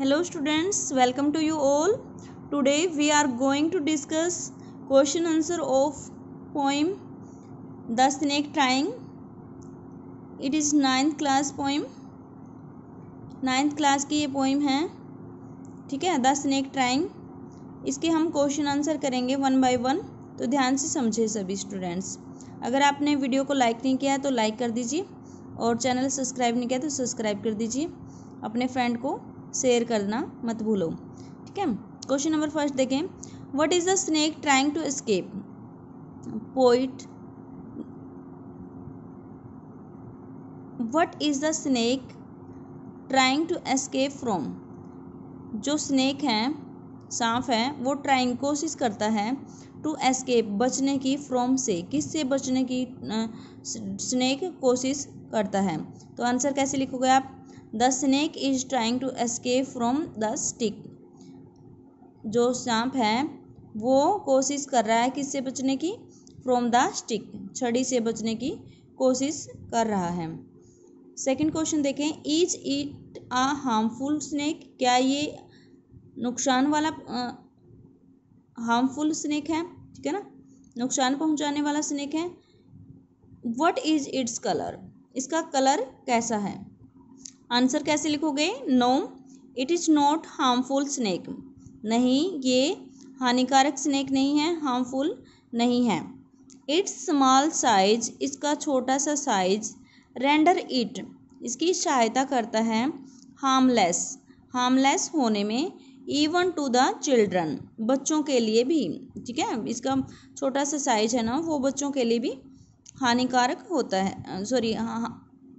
hello students welcome to you all today we are going to discuss question answer of poem the snake trying it is ninth class poem ninth class की ये poem है ठीक है the snake trying इसके हम question answer करेंगे one by one तो ध्यान से समझे सभी स्टूडेंट्स अगर आपने वीडियो को लाइक नहीं किया तो लाइक कर दीजिए और चैनल सब्सक्राइब नहीं किया तो सब्सक्राइब कर दीजिए अपने फ्रेंड को शेयर करना मत भूलो ठीक है क्वेश्चन नंबर फर्स्ट देखें what is the snake trying to escape poet what is the snake trying to escape from जो स्नेक है सांप है वो ट्राइंग कोशिश करता है टू एस्केप बचने की फ्रॉम से किस से बचने की स्नेक कोशिश करता है तो आंसर कैसे लिखोगे आप the snake is trying to escape from the stick जो सांप है वो कोशिश कर रहा है किससे बचने की फ्रॉम द स्टिक छड़ी से बचने की कोशिश कर रहा है सेकेंड क्वेश्चन देखें is it a harmful snake क्या ये नुकसान वाला हार्मफुल स्नैक है ठीक है ना नुकसान पहुंचाने वाला स्नैक है वट इज इट्स कलर इसका कलर कैसा है आंसर कैसे लिखोगे no it is not harmful snake नहीं ये हानिकारक स्नैक नहीं है हार्मफुल नहीं है इट्स स्मॉल साइज इसका छोटा सा साइज रेंडर इट इसकी सहायता करता है हार्मलेस हार्मलेस होने में इवन टू द चिल्ड्रन बच्चों के लिए भी ठीक है इसका छोटा सा साइज है ना वो बच्चों के लिए भी हानिकारक होता है सॉरी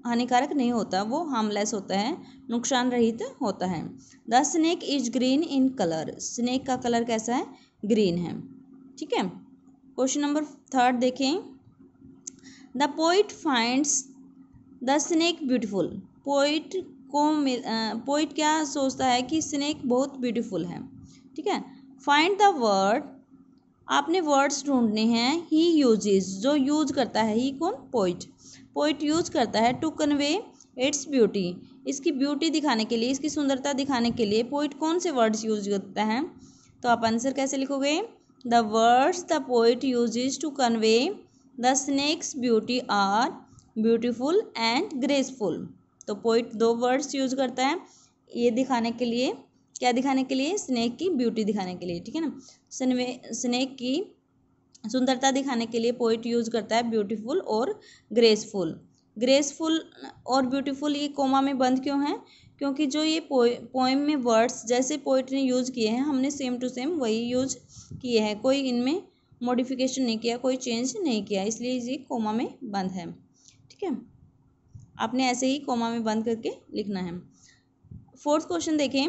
हानिकारक नहीं होता वो हार्मलेस होता है नुकसान रहित होता है the snake is green in colour snake का कलर कैसा है ग्रीन है ठीक है क्वेश्चन नंबर थर्ड देखें the poet finds the snake beautiful poet को पोइट क्या सोचता है कि स्नैक बहुत ब्यूटीफुल है ठीक है फाइंड द वर्ड आपने वर्ड्स ढूंढने हैं ही यूजेस जो यूज करता है ही कौन पोइट पोइट यूज करता है टू कन्वे इट्स ब्यूटी इसकी ब्यूटी दिखाने के लिए इसकी सुंदरता दिखाने के लिए पोइट कौन से वर्ड्स यूज करता है तो आप आंसर कैसे लिखोगे the words the poet use to convey the snake's beauty are beautiful and graceful तो पोइट दो वर्ड्स यूज करता है ये दिखाने के लिए क्या दिखाने के लिए स्नेक की ब्यूटी दिखाने के लिए ठीक है ना स्नेक की सुंदरता दिखाने के लिए पोइट यूज़ करता है ब्यूटीफुल और ग्रेसफुल ग्रेसफुल और ब्यूटीफुल ये कोमा में बंद क्यों है क्योंकि जो ये पोइम में वर्ड्स जैसे पोइट ने यूज़ किए हैं हमने सेम टू सेम वही यूज किए हैं कोई इनमें मॉडिफिकेशन नहीं किया कोई चेंज नहीं किया इसलिए ये कोमा में बंद है ठीक है आपने ऐसे ही कोमा में बंद करके लिखना है फोर्थ क्वेश्चन देखें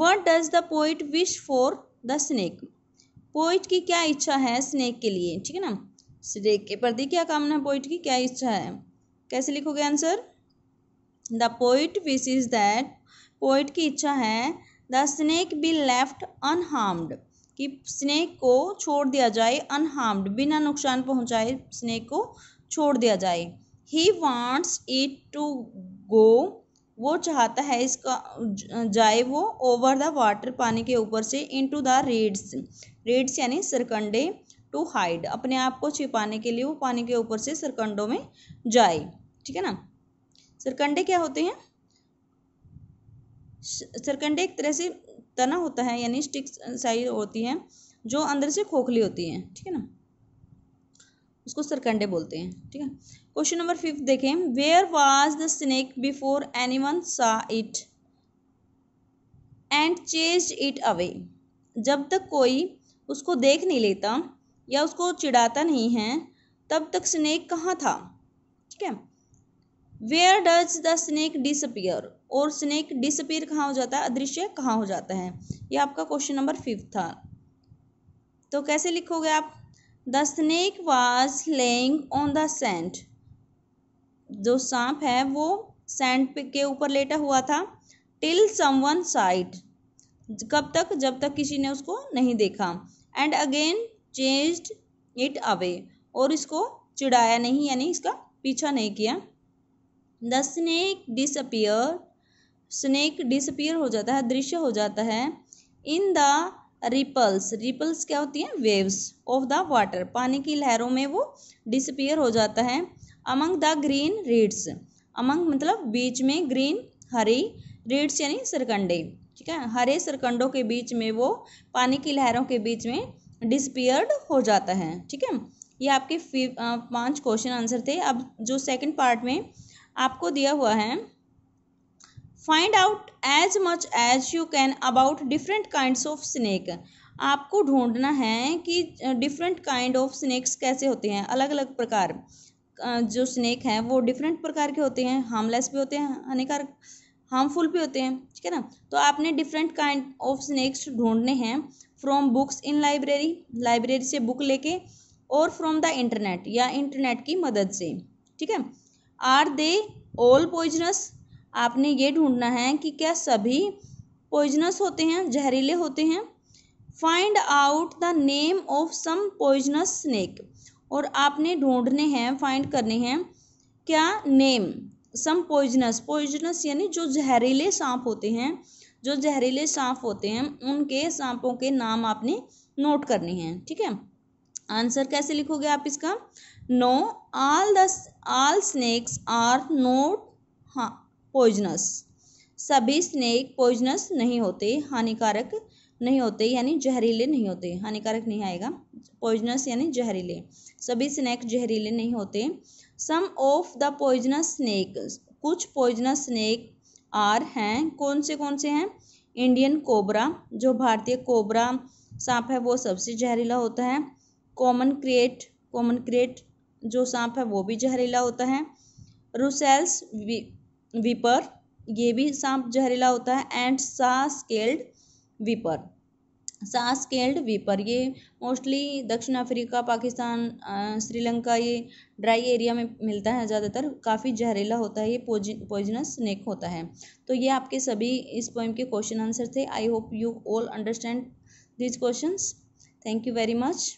what does the poet wish for the snake poet की क्या इच्छा है स्नेक के लिए ठीक है ना स्नेक के प्रति क्या कामना है पोइट की क्या इच्छा है कैसे लिखोगे answer the poet wish is that poet की इच्छा है the snake be left unharmed कि स्नेक को छोड़ दिया जाए अनहार्म्ड बिना नुकसान पहुंचाए स्नेक को छोड़ दिया जाए he wants it to go वो चाहता है इसका जाए वो ओवर द वाटर पानी के ऊपर से इनटू द रेड्स रेड्स यानी सरकंडे टू हाइड अपने आप को छिपाने के लिए वो पानी के ऊपर से सरकंडों में जाए ठीक है ना सरकंडे क्या होते हैं सरकंडे एक तरह से तना होता है यानी स्टिक साइज होती है जो अंदर से खोखली होती है ठीक है ना उसको सरकंडे बोलते हैं ठीक है क्वेश्चन नंबर फिफ्थ देखें where was the snake before anyone saw it and chase it away जब तक कोई उसको देख नहीं लेता या उसको चिढ़ाता नहीं है तब तक स्नेक कहाँ था ठीक है where does the snake disappear और स्नेक डिसअपियर कहाँ हो जाता है अदृश्य कहाँ हो जाता है ये आपका क्वेश्चन नंबर फिफ्थ था तो कैसे लिखोगे आप the snake was laying on the sand जो सांप है वो सैंड के ऊपर लेटा हुआ था टिल समवन साइड कब तक जब तक किसी ने उसको नहीं देखा and again chased it away और इसको चिड़ाया नहीं यानी इसका पीछा नहीं किया the snake disappear snake disappear हो जाता है दृश्य हो जाता है इन द रिपल्स रिपल्स क्या होती हैं वेव्स ऑफ द वाटर पानी की लहरों में वो डिसपियर हो जाता है among the green reeds among मतलब बीच में ग्रीन हरी रीड्स यानी सरकंडे ठीक है हरे सरकंडों के बीच में वो पानी की लहरों के बीच में डिसपियर्ड हो जाता है ठीक है ये आपके पांच क्वेश्चन आंसर थे अब जो सेकंड पार्ट में आपको दिया हुआ है find out as much as you can about different kind of snake आपको ढूंढना है कि डिफरेंट काइंड ऑफ स्नैक्स कैसे होते हैं अलग अलग प्रकार जो स्नैक हैं वो डिफरेंट प्रकार के होते हैं हार्मलेस भी होते हैं हानिकारक हार्मफुल भी होते हैं ठीक है ना तो आपने डिफरेंट काइंड ऑफ स्नैक्स ढूंढने हैं from books in library library से बुक लेके और फ्रॉम द इंटरनेट या इंटरनेट की मदद से ठीक है आर दे ऑल पॉइजनस आपने ये ढूंढना है कि क्या सभी पॉइजनस होते हैं जहरीले होते हैं find out the name of some poisonous snake और आपने ढूंढने हैं फाइंड करने हैं क्या नेम सम पॉइजनस पॉइजनस यानी जो जहरीले सांप होते हैं जो जहरीले सांप होते हैं उनके सांपों के नाम आपने नोट करने हैं ठीक है आंसर कैसे लिखोगे आप इसका no all the all snakes are not हाँ पॉइजनस सभी स्नेक पॉइजनस नहीं होते हानिकारक नहीं होते यानी जहरीले नहीं होते हानिकारक नहीं आएगा पॉइजनस यानी जहरीले सभी स्नैक जहरीले नहीं होते some of the poisonous snake कुछ पॉइजनस स्नैक आर हैं कौन से कौन से हैं इंडियन कोबरा जो भारतीय कोबरा सांप है वो सबसे जहरीला होता है कॉमन क्रेट कॉमन क्रेट जो सांप है वो भी जहरीला होता है रुसेल्स विपर ये भी सांप जहरीला होता है एंड सास्केल्ड विपर सास्केल्ड विपर ये मोस्टली दक्षिण अफ्रीका पाकिस्तान श्रीलंका ये ड्राई एरिया में मिलता है ज़्यादातर काफ़ी जहरीला होता है ये पॉइजनस स्नेक होता है तो ये आपके सभी इस पोइम के क्वेश्चन आंसर थे I hope you all understand these question thank you very much